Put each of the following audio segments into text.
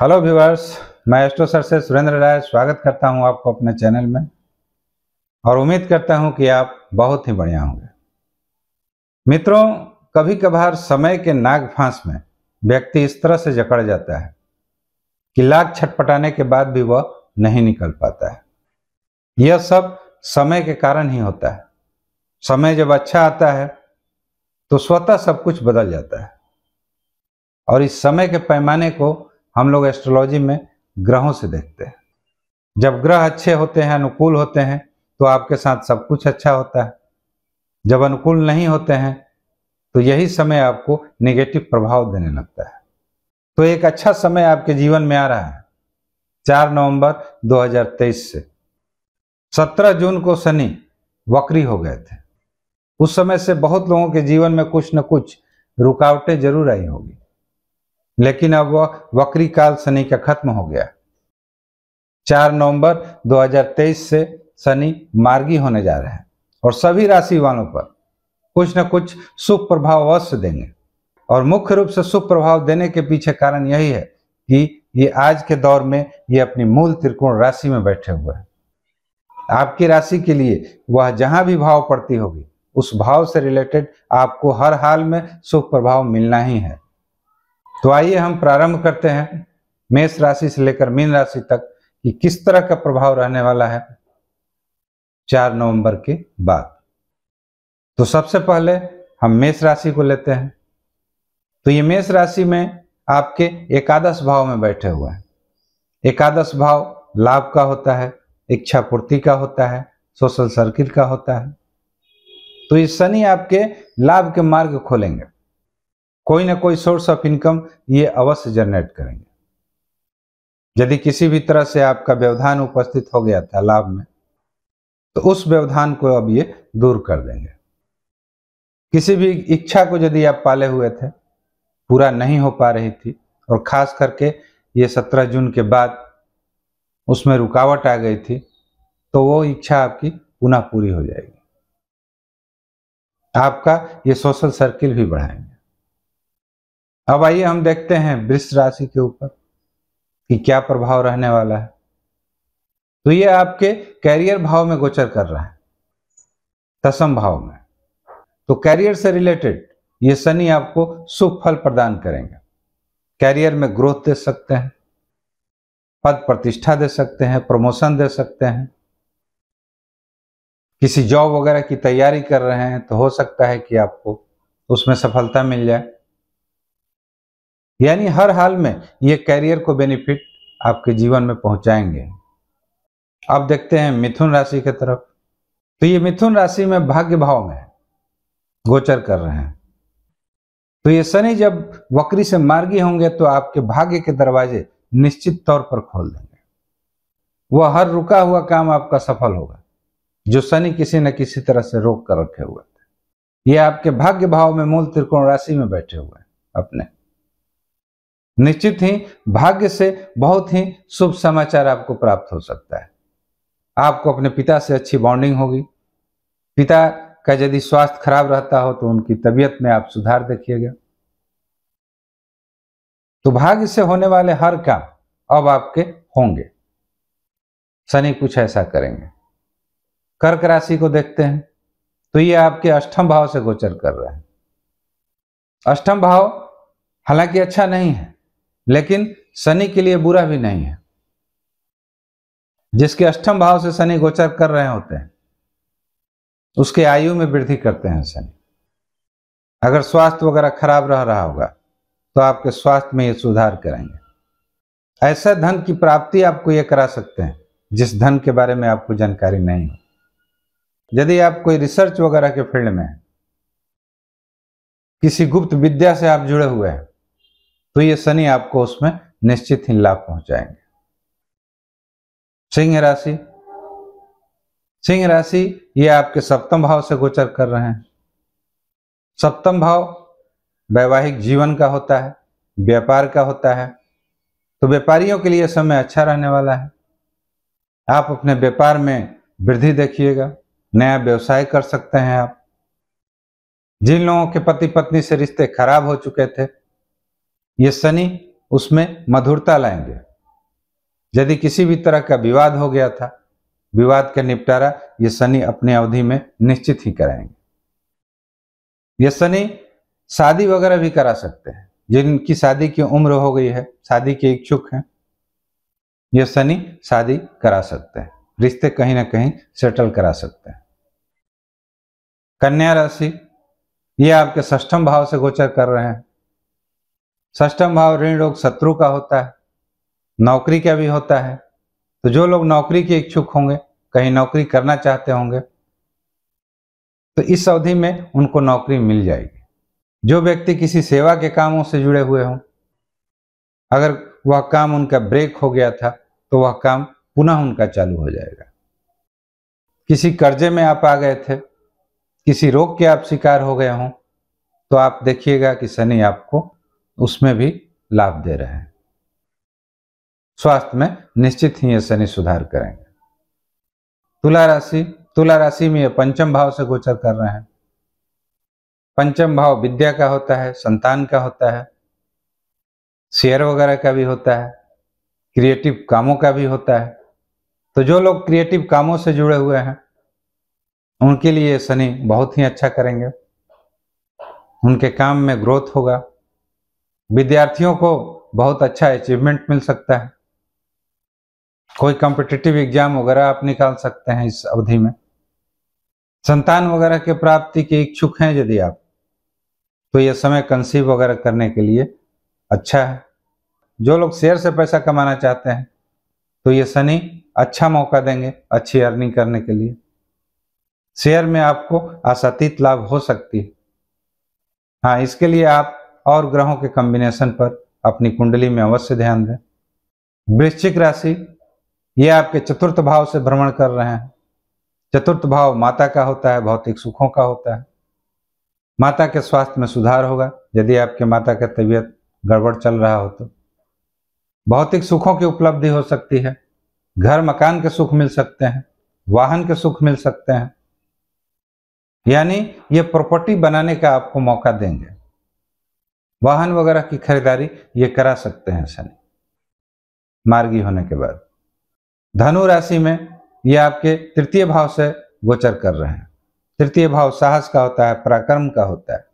hello viewers मैं astro sir से सुरेंद्र राय स्वागत करता हूं आपको अपने चैनल में और उम्मीद करता हूं कि आप बहुत ही बढ़िया होंगे मित्रों कभी कभार समय के नाग फांस में व्यक्ति इस तरह से जकड़ जाता है कि लाख छटपटाने के बाद भी वह नहीं निकल पाता है यह सब समय के कारण ही होता है समय जब अच्छा आता है तो स्वतः सब कुछ बदल जाता है और इस समय के पैमाने को हम लोग एस्ट्रोलॉजी में ग्रहों से देखते हैं जब ग्रह अच्छे होते हैं अनुकूल होते हैं तो आपके साथ सब कुछ अच्छा होता है जब अनुकूल नहीं होते हैं तो यही समय आपको निगेटिव प्रभाव देने लगता है तो एक अच्छा समय आपके जीवन में आ रहा है चार नवंबर 2023 से 17 जून को शनि वक्री हो गए थे उस समय से बहुत लोगों के जीवन में कुछ न कुछ रुकावटें जरूर आई होगी लेकिन अब वह वक्री काल शनि का खत्म हो गया चार नवंबर 2023 से शनि मार्गी होने जा रहे हैं और सभी राशि वालों पर कुछ न कुछ शुभ प्रभाव अवश्य देंगे और मुख्य रूप से शुभ प्रभाव देने के पीछे कारण यही है कि ये आज के दौर में ये अपनी मूल त्रिकोण राशि में बैठे हुए हैं आपकी राशि के लिए वह जहां भी भाव पड़ती होगी उस भाव से रिलेटेड आपको हर हाल में शुभ प्रभाव मिलना ही है तो आइए हम प्रारंभ करते हैं मेष राशि से लेकर मीन राशि तक कि किस तरह का प्रभाव रहने वाला है चार नवंबर के बाद तो सबसे पहले हम मेष राशि को लेते हैं तो ये मेष राशि में आपके एकादश भाव में बैठे हुए हैं एकादश भाव लाभ का होता है इच्छा पूर्ति का होता है सोशल सर्किल का होता है तो ये शनि आपके लाभ के मार्ग खोलेंगे कोई ना कोई सोर्स ऑफ इनकम ये अवश्य जनरेट करेंगे यदि किसी भी तरह से आपका व्यवधान उपस्थित हो गया था लाभ में तो उस व्यवधान को अब ये दूर कर देंगे किसी भी इच्छा को यदि आप पाले हुए थे पूरा नहीं हो पा रही थी और खास करके ये सत्रह जून के बाद उसमें रुकावट आ गई थी तो वो इच्छा आपकी पुनः पूरी हो जाएगी आपका ये सोशल सर्किल भी बढ़ाएंगे अब आइए हम देखते हैं वृक्ष राशि के ऊपर कि क्या प्रभाव रहने वाला है तो ये आपके कैरियर भाव में गोचर कर रहा है दसम भाव में तो कैरियर से रिलेटेड ये शनि आपको शुभ फल प्रदान करेंगे कैरियर में ग्रोथ दे सकते हैं पद प्रतिष्ठा दे सकते हैं प्रमोशन दे सकते हैं किसी जॉब वगैरह की तैयारी कर रहे हैं तो हो सकता है कि आपको उसमें सफलता मिल जाए यानी हर हाल में ये कैरियर को बेनिफिट आपके जीवन में पहुंचाएंगे अब देखते हैं मिथुन राशि की तरफ तो ये मिथुन राशि में भाग्य भाव में गोचर कर रहे हैं तो ये शनि जब वक्री से मार्गी होंगे तो आपके भाग्य के दरवाजे निश्चित तौर पर खोल देंगे वह हर रुका हुआ काम आपका सफल होगा जो शनि किसी न किसी तरह से रोक कर रखे हुए थे ये आपके भाग्य भाव में मूल त्रिकोण राशि में बैठे हुए हैं अपने निश्चित ही भाग्य से बहुत ही शुभ समाचार आपको प्राप्त हो सकता है आपको अपने पिता से अच्छी बॉन्डिंग होगी पिता का यदि स्वास्थ्य खराब रहता हो तो उनकी तबीयत में आप सुधार देखिएगा तो भाग्य से होने वाले हर काम अब आपके होंगे शनि कुछ ऐसा करेंगे कर्क राशि को देखते हैं तो ये आपके अष्टम भाव से गोचर कर रहे हैं अष्टम भाव हालांकि अच्छा नहीं है लेकिन शनि के लिए बुरा भी नहीं है जिसके अष्टम भाव से शनि गोचर कर रहे होते हैं उसके आयु में वृद्धि करते हैं शनि अगर स्वास्थ्य वगैरह खराब रह रहा होगा तो आपके स्वास्थ्य में ये सुधार करेंगे ऐसा धन की प्राप्ति आपको ये करा सकते हैं जिस धन के बारे में आपको जानकारी नहीं हो यदि आप कोई रिसर्च वगैरह के फील्ड में किसी गुप्त विद्या से आप जुड़े हुए हैं तो ये शनि आपको उसमें निश्चित ही लाभ पहुंचाएंगे सिंह राशि सिंह राशि ये आपके सप्तम भाव से गोचर कर रहे हैं सप्तम भाव वैवाहिक जीवन का होता है व्यापार का होता है तो व्यापारियों के लिए समय अच्छा रहने वाला है आप अपने व्यापार में वृद्धि देखिएगा नया व्यवसाय कर सकते हैं आप जिन लोगों के पति पत्नी से रिश्ते खराब हो चुके थे ये शनि उसमें मधुरता लाएंगे यदि किसी भी तरह का विवाद हो गया था विवाद का निपटारा ये शनि अपने अवधि में निश्चित ही कराएंगे ये शनि शादी वगैरह भी करा सकते हैं जिनकी शादी की उम्र हो गई है शादी के इच्छुक हैं ये शनि शादी करा सकते हैं रिश्ते कहीं ना कहीं सेटल करा सकते हैं कन्या राशि ये आपके सष्टम भाव से गोचर कर रहे हैं सष्टम भाव ऋण रोग शत्रु का होता है नौकरी का भी होता है तो जो लोग नौकरी के इच्छुक होंगे कहीं नौकरी करना चाहते होंगे तो इस अवधि में उनको नौकरी मिल जाएगी जो व्यक्ति किसी सेवा के कामों से जुड़े हुए हों अगर वह काम उनका ब्रेक हो गया था तो वह काम पुनः उनका चालू हो जाएगा किसी कर्जे में आप आ गए थे किसी रोग के आप शिकार हो गए हों तो आप देखिएगा कि शनि आपको उसमें भी लाभ दे रहे हैं स्वास्थ्य में निश्चित ही ये शनि सुधार करेंगे तुला राशि तुला राशि में ये पंचम भाव से गोचर कर रहे हैं पंचम भाव विद्या का होता है संतान का होता है शेयर वगैरह का भी होता है क्रिएटिव कामों का भी होता है तो जो लोग क्रिएटिव कामों से जुड़े हुए हैं उनके लिए शनि बहुत ही अच्छा करेंगे उनके काम में ग्रोथ होगा विद्यार्थियों को बहुत अच्छा अचीवमेंट मिल सकता है कोई कॉम्पिटिटिव एग्जाम वगैरह आप निकाल सकते हैं इस अवधि में संतान वगैरह के प्राप्ति के इच्छुक हैं यदि आप तो यह समय कंसीव वगैरह करने के लिए अच्छा है जो लोग शेयर से पैसा कमाना चाहते हैं तो ये शनि अच्छा मौका देंगे अच्छी अर्निंग करने के लिए शेयर में आपको असतीत लाभ हो सकती है हाँ इसके लिए आप और ग्रहों के कॉम्बिनेशन पर अपनी कुंडली में अवश्य ध्यान दें वृश्चिक राशि ये आपके चतुर्थ भाव से भ्रमण कर रहे हैं चतुर्थ भाव माता का होता है भौतिक सुखों का होता है माता के स्वास्थ्य में सुधार होगा यदि आपके माता का तबीयत गड़बड़ चल रहा हो तो भौतिक सुखों की उपलब्धि हो सकती है घर मकान के सुख मिल सकते हैं वाहन के सुख मिल सकते हैं यानी ये प्रॉपर्टी बनाने का आपको मौका देंगे वाहन वगैरह की खरीदारी ये करा सकते हैं शनि मार्गी होने के बाद धनु राशि में ये आपके तृतीय भाव से गोचर कर रहे हैं तृतीय भाव साहस का होता है पराक्रम का होता है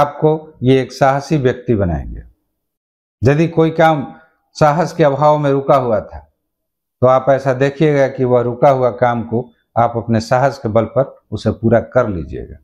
आपको ये एक साहसी व्यक्ति बनाएंगे यदि कोई काम साहस के अभाव में रुका हुआ था तो आप ऐसा देखिएगा कि वह रुका हुआ काम को आप अपने साहस के बल पर उसे पूरा कर लीजिएगा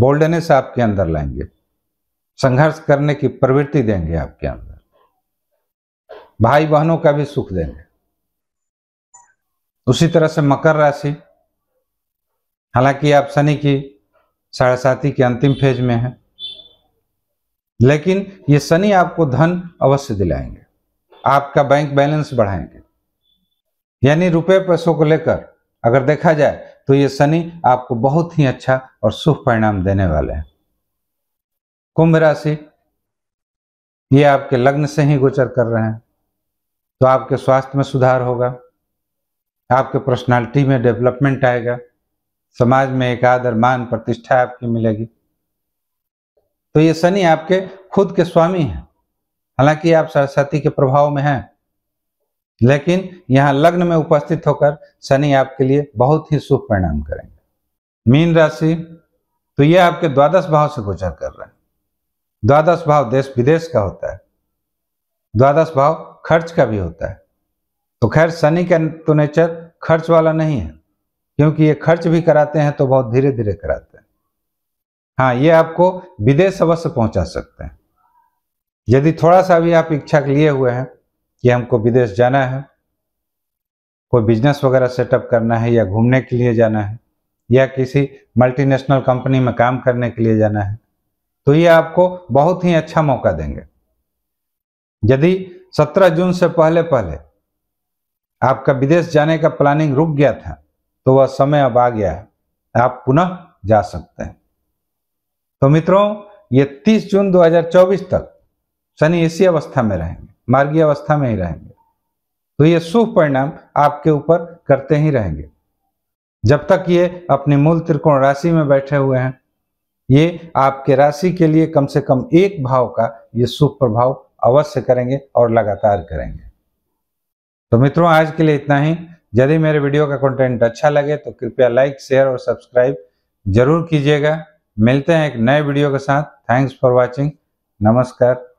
बोल्डनेस आपके अंदर लाएंगे संघर्ष करने की प्रवृत्ति देंगे आपके अंदर भाई बहनों का भी सुख देंगे उसी तरह से मकर राशि हालांकि आप शनि की साढ़े साथी के अंतिम फेज में है लेकिन ये शनि आपको धन अवश्य दिलाएंगे आपका बैंक बैलेंस बढ़ाएंगे यानी रुपए पैसों को लेकर अगर देखा जाए तो ये शनि आपको बहुत ही अच्छा और शुभ परिणाम देने वाले हैं कुंभ राशि ये आपके लग्न से ही गोचर कर रहे हैं तो आपके स्वास्थ्य में सुधार होगा आपके पर्सनालिटी में डेवलपमेंट आएगा समाज में एक आदर मान प्रतिष्ठा आपकी मिलेगी तो ये शनि आपके खुद के स्वामी हैं हालांकि आप सरस्वती के प्रभाव में हैं लेकिन यहाँ लग्न में उपस्थित होकर शनि आपके लिए बहुत ही शुभ परिणाम करेंगे मीन राशि तो ये आपके द्वादश भाव से गोचर कर रहे हैं द्वादश भाव देश विदेश का होता है द्वादश भाव खर्च का भी होता है तो खैर शनि का तो नेचर खर्च वाला नहीं है क्योंकि ये खर्च भी कराते हैं तो बहुत धीरे धीरे कराते हैं हाँ ये आपको विदेश अवश्य पहुंचा सकते हैं यदि थोड़ा सा भी आप इच्छा लिए हुए हैं कि हमको विदेश जाना है कोई बिजनेस वगैरह सेटअप करना है या घूमने के लिए जाना है या किसी मल्टीनेशनल कंपनी में काम करने के लिए जाना है तो ये आपको बहुत ही अच्छा मौका देंगे यदि 17 जून से पहले पहले आपका विदेश जाने का प्लानिंग रुक गया था तो वह समय अब आ गया है आप पुनः जा सकते हैं तो मित्रों ये 30 जून 2024 तक शनि इसी अवस्था में रहेंगे मार्गीय अवस्था में ही रहेंगे तो ये शुभ परिणाम आपके ऊपर करते ही रहेंगे जब तक ये अपनी मूल त्रिकोण राशि में बैठे हुए हैं ये आपके राशि के लिए कम से कम एक भाव का ये शुभ प्रभाव अवश्य करेंगे और लगातार करेंगे तो मित्रों आज के लिए इतना ही यदि मेरे वीडियो का कंटेंट अच्छा लगे तो कृपया लाइक शेयर और सब्सक्राइब जरूर कीजिएगा मिलते हैं एक नए वीडियो के साथ थैंक्स फॉर वॉचिंग नमस्कार